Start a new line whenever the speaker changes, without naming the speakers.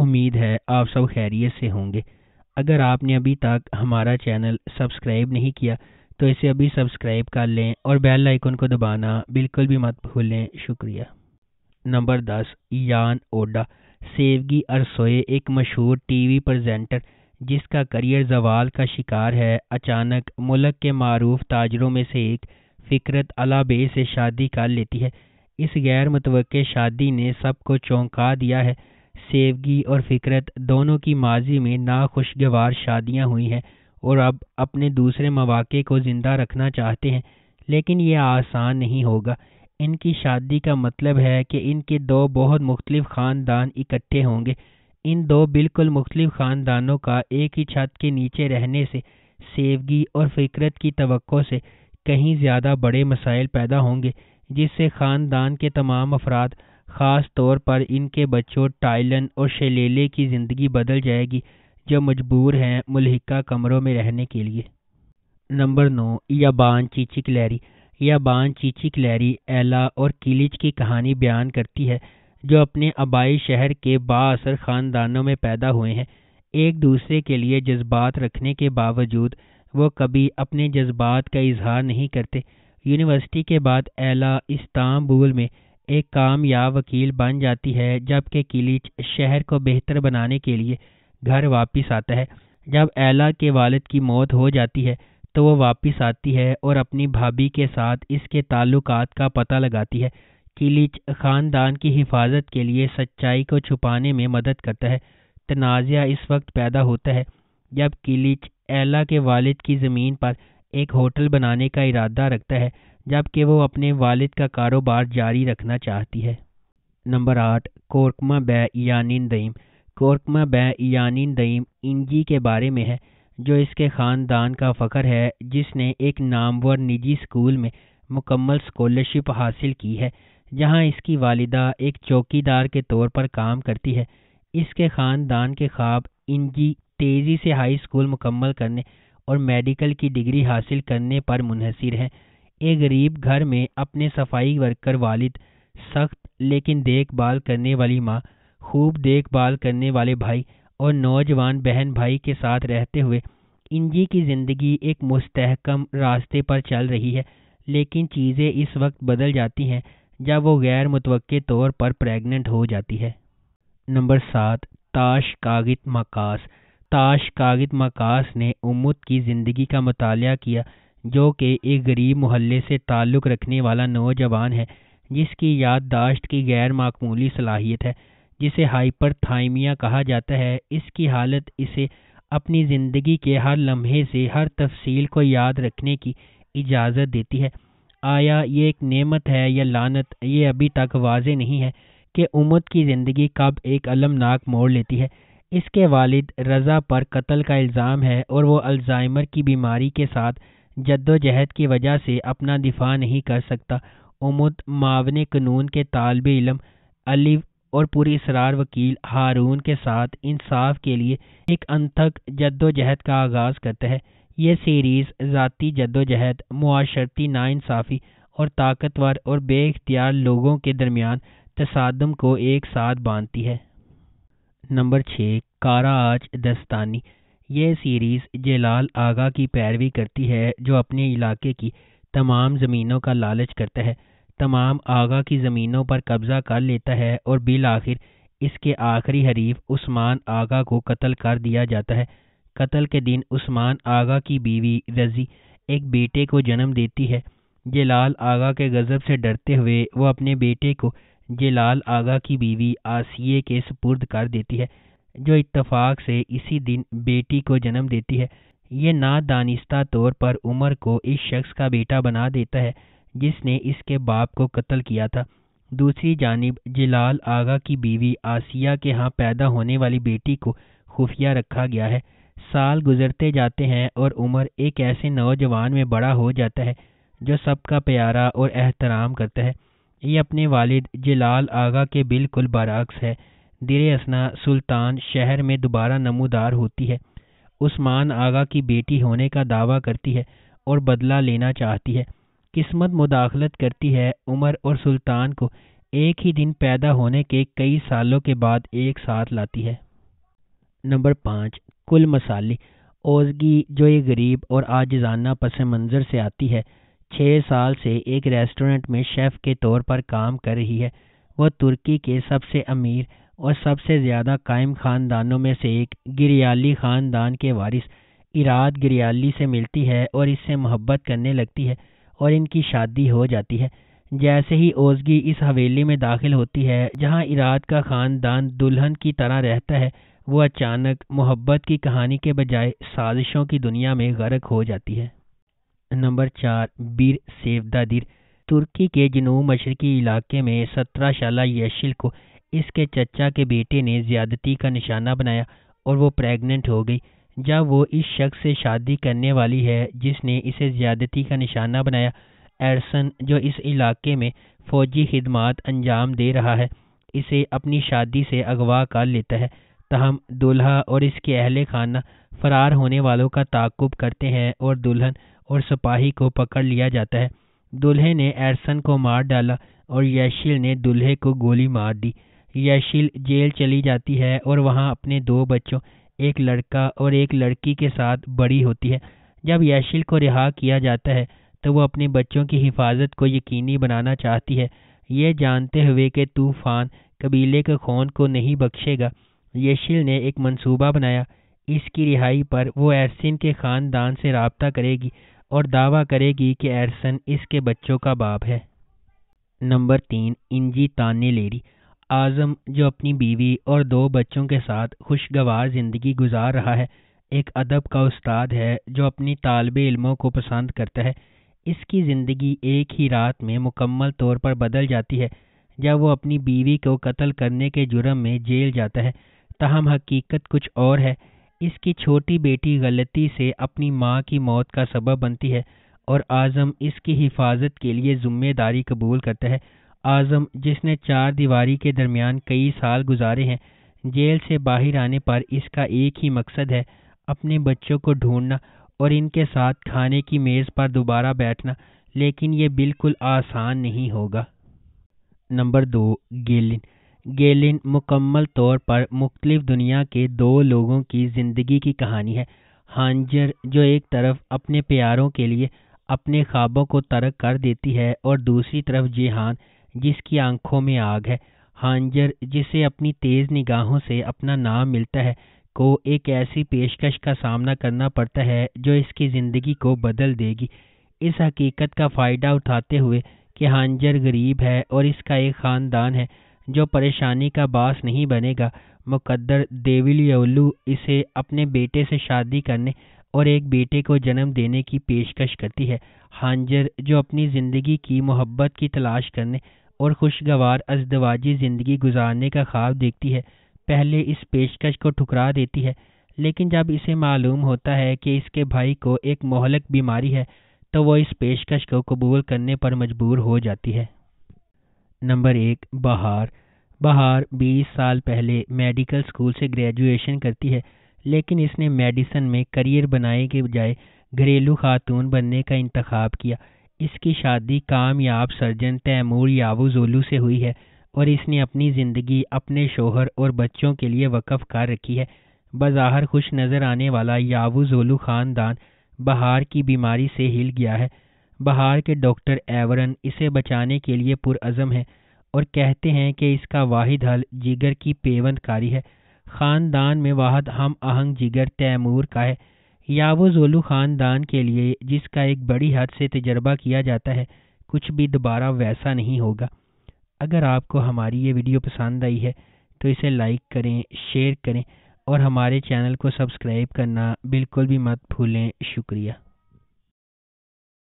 उम्मीद है आप सब खैरियत से होंगे अगर आपने अभी तक हमारा चैनल सब्सक्राइब नहीं किया तो इसे अभी सब्सक्राइब कर लें और बेल आइकन को दबाना बिल्कुल भी मत भूलें शुक्रिया नंबर दस यान ओडा सेवगी अरसोए एक मशहूर टीवी प्रजेंटर जिसका करियर जवाल का शिकार है अचानक मुल्क के मरूफ ताजरों में से एक फिकरत अलाबे से शादी कर लेती है इस गैर मुतव शादी ने सबको चौंका दिया है सेवगी और फिकरत दोनों की माजी में नाखुशगवार शादियां हुई हैं और अब अपने दूसरे मौाक़े को ज़िंदा रखना चाहते हैं लेकिन यह आसान नहीं होगा इनकी शादी का मतलब है कि इनके दो बहुत मुख्तलिफ ख़ानदान इकट्ठे होंगे इन दो बिल्कुल मुख्तलिफ ख़ानदानों का एक ही छत के नीचे रहने से सेवगी और फिकरत की तो से कहीं ज़्यादा बड़े मसाइल पैदा होंगे जिससे ख़ानदान के तमाम अफराद ख़ास तौर पर इनके बच्चों टाइलन और शेलेले की ज़िंदगी बदल जाएगी जो मजबूर हैं मुलहिका कमरों में रहने के लिए नंबर नौ याबान चीची कलहरी याबान चीची कलहरी एला और किलिच की कहानी बयान करती है जो अपने आबाई शहर के बासर ख़ानदानों में पैदा हुए हैं एक दूसरे के लिए जज्बात रखने के बावजूद वो कभी अपने जज्बात का इजहार नहीं करते यूनिवर्सिटी के बाद एला इस्तांबुल में एक कामयाब वकील बन जाती है जबकि किलिच शहर को बेहतर बनाने के लिए घर वापस आता है जब एला के वालिद की मौत हो जाती है तो वो वापस आती है और अपनी भाभी के साथ इसके ताल्लुक का पता लगाती है किलिच खानदान की हिफाजत के लिए सच्चाई को छुपाने में मदद करता है तनाज़ इस वक्त पैदा होता है जब किलिच एला के वालिद की ज़मीन पर एक होटल बनाने का इरादा रखता है जबकि वो अपने वालिद का कारोबार जारी रखना चाहती है नंबर आठ कोरकमा बै यानी दईम कोरकमा बै यानी दईम इंजी के बारे में है जो इसके ख़ानदान का फ़ख्र है जिसने एक नामवर निजी स्कूल में मुकम्मल स्कॉलरशिप हासिल की है जहां इसकी वालिदा एक चौकीदार के तौर पर काम करती है इसके ख़ानदान के ख्वाब इंजी तेज़ी से हाई स्कूल मुकम्मल करने और मेडिकल की डिग्री हासिल करने पर मुनहसर हैं एक गरीब घर में अपने सफाई वर्कर वालिद सख्त लेकिन देखभाल करने वाली माँ खूब देखभाल करने वाले भाई और नौजवान बहन भाई के साथ रहते हुए इंजी की ज़िंदगी एक मुस्तहकम रास्ते पर चल रही है लेकिन चीज़ें इस वक्त बदल जाती हैं जब वो गैर मुतव तौर पर प्रेग्नेंट हो जाती है नंबर सात ताश कागित मकास ताश कागित मकास ने उमुद की ज़िंदगी का मतलब किया जो कि एक गरीब मोहल्ले से ताल्लुक़ रखने वाला नौजवान है जिसकी याददाश्त की गैर मामूली सलाहियत है जिसे हाइपर थाइमिया कहा जाता है इसकी हालत इसे अपनी ज़िंदगी के हर लम्हे से हर तफसील को याद रखने की इजाज़त देती है आया ये एक नेमत है या लानत ये अभी तक वाज नहीं है कि उमद की ज़िंदगी कब एक अलमनाक मोड़ लेती है इसके वालिद रज़ा पर कत्ल का इल्ज़ाम है और वो अल्ज़ाइमर की बीमारी के साथ जद्दोजहद की वजह से अपना दिफा नहीं कर सकता उमद मावन कानून के तालब इलम अलिफ और इसरार वकील हारून के साथ इंसाफ के लिए एक अनथक जद्दोजहद का आगाज़ करता है ये सीरीज़ ज़ाती जद्दोजहद माशरती नाानसाफ़ी और ताकतवर और बेख्तियार लोगों के दरमियान तसादम को एक साथ बांधती है नंबर छः कारा आज दस्तानी ये सीरीज़ जलाल आगा की पैरवी करती है जो अपने इलाके की तमाम ज़मीनों का लालच करता है तमाम आगा की ज़मीनों पर कब्ज़ा कर लेता है और बिल आखिर इसके आखिरी हरीफ उस्मान आगा को कत्ल कर दिया जाता है कत्ल के दिन उस्मान आगा की बीवी रजी एक बेटे को जन्म देती है जलाल आगा के गज़ब से डरते हुए वो अपने बेटे को जलाल आगा की बीवी आसिए के सुपुर्द कर देती है जो इत्तेफाक से इसी दिन बेटी को जन्म देती है ये ना दानिस्ता तौर पर उमर को इस शख्स का बेटा बना देता है जिसने इसके बाप को कत्ल किया था दूसरी जानब जलाल आगा की बीवी आसिया के यहाँ पैदा होने वाली बेटी को खुफिया रखा गया है साल गुजरते जाते हैं और उमर एक ऐसे नौजवान में बड़ा हो जाता है जो सबका प्यारा और एहतराम करता है ये अपने वालिद जलाल आगा के बिल्कुल बरक्स है दिर असना सुल्तान शहर में दोबारा नमोदार होती है उस्मान आगा की बेटी होने का दावा करती है और बदला लेना चाहती है किस्मत मुदाखलत करती है उमर और सुल्तान को एक ही दिन पैदा होने के कई सालों के बाद एक साथ लाती है नंबर पाँच कुल मसाली ओजगी जो ये गरीब और आजाना पस मंज़र से आती है छः साल से एक रेस्टोरेंट में शेफ़ के तौर पर काम कर रही है वह तुर्की के सबसे अमीर और सबसे ज़्यादा कायम ख़ानदानों में से एक गिरियाली ख़ानदान के वारिस इराद गिरियाली से मिलती है और इससे मोहब्बत करने लगती है और इनकी शादी हो जाती है जैसे ही ओजगी इस हवेली में दाखिल होती है जहाँ इराद का ख़ानदान दुल्हन की तरह रहता है वो अचानक मोहब्बत की कहानी के बजाय साजिशों की दुनिया में गर्क हो जाती है नंबर चार सेवदा दिर तुर्की के जनूब मशरकी इलाके में सत्रह शाला यशिल को इसके चचा के बेटे ने ज्यादती का निशाना बनाया और वो प्रेग्नेंट हो गई जब वो इस शख्स से शादी करने वाली है जिसने इसे ज्यादती का निशाना बनाया एरसन जो इस इलाके में फौजी खदमात अंजाम दे रहा है इसे अपनी शादी से अगवा कर लेता है तहम दुल्हा और इसके अहल खाना फरार होने वालों का ताकुब करते हैं और दुल्हन और सिपाही को पकड़ लिया जाता है दुल्हे ने एडसन को मार डाला और यशिल ने दुल्हे को गोली मार दी यशिल जेल चली जाती है और वहाँ अपने दो बच्चों एक लड़का और एक लड़की के साथ बड़ी होती है जब यशिल को रिहा किया जाता है तो वो अपने बच्चों की हिफाजत को यकीनी बनाना चाहती है ये जानते हुए कि तूफान कबीले के खून को नहीं बख्शेगा यशिल ने एक मंसूबा बनाया इसकी रिहाई पर वो एरसिन के ख़ानदान से रबता करेगी और दावा करेगी कि एरसन इसके बच्चों का बाप है नंबर तीन इंजी तानी लेरी आजम जो अपनी बीवी और दो बच्चों के साथ खुशगवार ज़िंदगी गुजार रहा है एक अदब का उस्ताद है जो अपनी तालब इल्मों को पसंद करता है इसकी ज़िंदगी एक ही रात में मुकम्मल तौर पर बदल जाती है जब वो अपनी बीवी को कत्ल करने के जुर्म में जेल जाता है तहम हकीकत कुछ और है इसकी छोटी बेटी गलती से अपनी माँ की मौत का सबब बनती है और आज़म इसकी हिफाजत के लिए ज़िम्मेदारी कबूल करता है आजम जिसने चार दीवारी के दरमियान कई साल गुजारे हैं जेल से बाहर आने पर इसका एक ही मकसद है अपने बच्चों को ढूंढना और इनके साथ खाने की मेज़ पर दोबारा बैठना लेकिन ये बिल्कुल आसान नहीं होगा नंबर दो गेलिन गेलिन मुकम्मल तौर पर मुख्तलिफ दुनिया के दो लोगों की ज़िंदगी की कहानी है हांजर जो एक तरफ अपने प्यारों के लिए अपने ख्वाबों को तर्क कर देती है और दूसरी तरफ जेहान जिसकी आंखों में आग है हांजर जिसे अपनी तेज निगाहों से अपना नाम मिलता है को एक ऐसी पेशकश का सामना करना पड़ता है जो इसकी ज़िंदगी को बदल देगी इस हकीकत का फ़ायदा उठाते हुए कि हांजर गरीब है और इसका एक ख़ानदान है जो परेशानी का बास नहीं बनेगा मुकद्दर देविलयलू इसे अपने बेटे से शादी करने और एक बेटे को जन्म देने की पेशकश करती है हांजर जो अपनी ज़िंदगी की मोहब्बत की तलाश करने और खुशगवार अजदवाजी ज़िंदगी गुजारने का ख्वाब देखती है पहले इस पेशकश को ठुकरा देती है लेकिन जब इसे मालूम होता है कि इसके भाई को एक मोहलक बीमारी है तो वह इस पेशकश को कबूल करने पर मजबूर हो जाती है नंबर एक बहार बहार 20 साल पहले मेडिकल स्कूल से ग्रेजुएशन करती है लेकिन इसने मेडिसन में करियर बनाने के बजाय घरेलू खातून बनने का इंतखब किया इसकी शादी कामयाब सर्जन तैमूर जोलू से हुई है और इसने अपनी ज़िंदगी अपने शोहर और बच्चों के लिए वक़ कर रखी है बाज़ाहर खुश नज़र आने वाला जोलू ख़ानदान बहार की बीमारी से हिल गया है बहार के डॉक्टर एवरन इसे बचाने के लिए पुरज़म है और कहते हैं कि इसका वाहिद हल जिगर की पेवंदकारी है ख़ानदान में वाहद हम आहंग जिगर तैमूर का है या वो जोलू ख़ानदान के लिए जिसका एक बड़ी हद से तजर्बा किया जाता है कुछ भी दोबारा वैसा नहीं होगा अगर आपको हमारी ये वीडियो पसंद आई है तो इसे लाइक करें शेयर करें और हमारे चैनल को सब्सक्राइब करना बिल्कुल भी मत भूलें शुक्रिया